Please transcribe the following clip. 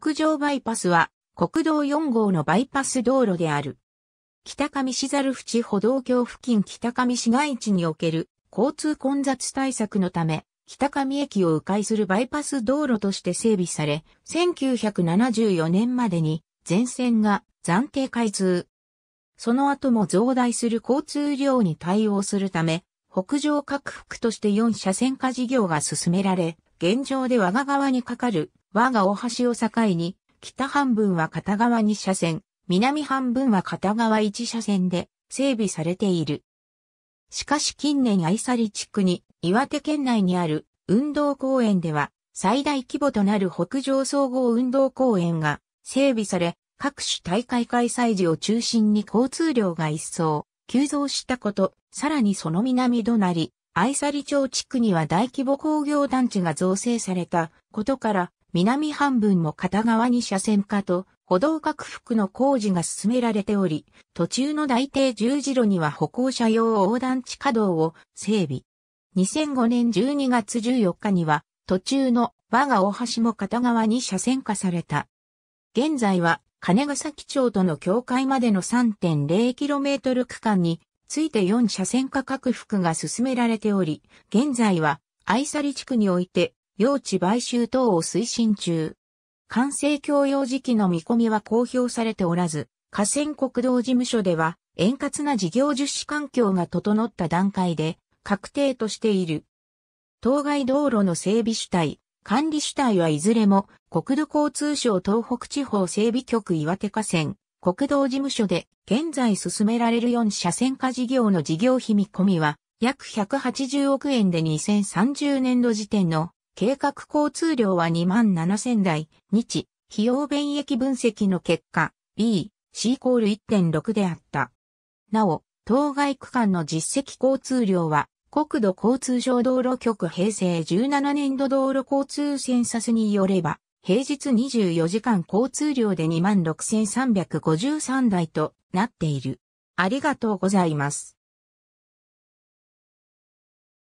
北上バイパスは国道4号のバイパス道路である。北上市猿淵歩道橋付近北上市街地における交通混雑対策のため、北上駅を迂回するバイパス道路として整備され、1974年までに全線が暫定開通。その後も増大する交通量に対応するため、北上拡幅として4車線化事業が進められ、現状で我が側にかかる我が大橋を境に、北半分は片側2車線、南半分は片側1車線で整備されている。しかし近年愛さり地区に岩手県内にある運動公園では最大規模となる北上総合運動公園が整備され各種大会開催時を中心に交通量が一層急増したこと、さらにその南隣、愛さり町地区には大規模工業団地が造成されたことから南半分も片側に車線化と歩道拡幅の工事が進められており、途中の大抵十字路には歩行者用横断地下道を整備。2005年12月14日には途中の我が大橋も片側に車線化された。現在は金ヶ崎町との境界までの 3.0km 区間について4車線化拡幅が進められており、現在は愛され地区において用地買収等を推進中。完成供用時期の見込みは公表されておらず、河川国道事務所では、円滑な事業実施環境が整った段階で、確定としている。当該道路の整備主体、管理主体はいずれも、国土交通省東北地方整備局岩手河川、国道事務所で、現在進められる4車線化事業の事業費見込みは、約180億円で2030年度時点の計画交通量は2万7000台、日、費用便益分析の結果、B、C イコール1.6であった。なお、当該区間の実績交通量は、国土交通省道路局平成17年度道路交通センサスによれば、平日24時間交通量で26,353台となっている。ありがとうございます。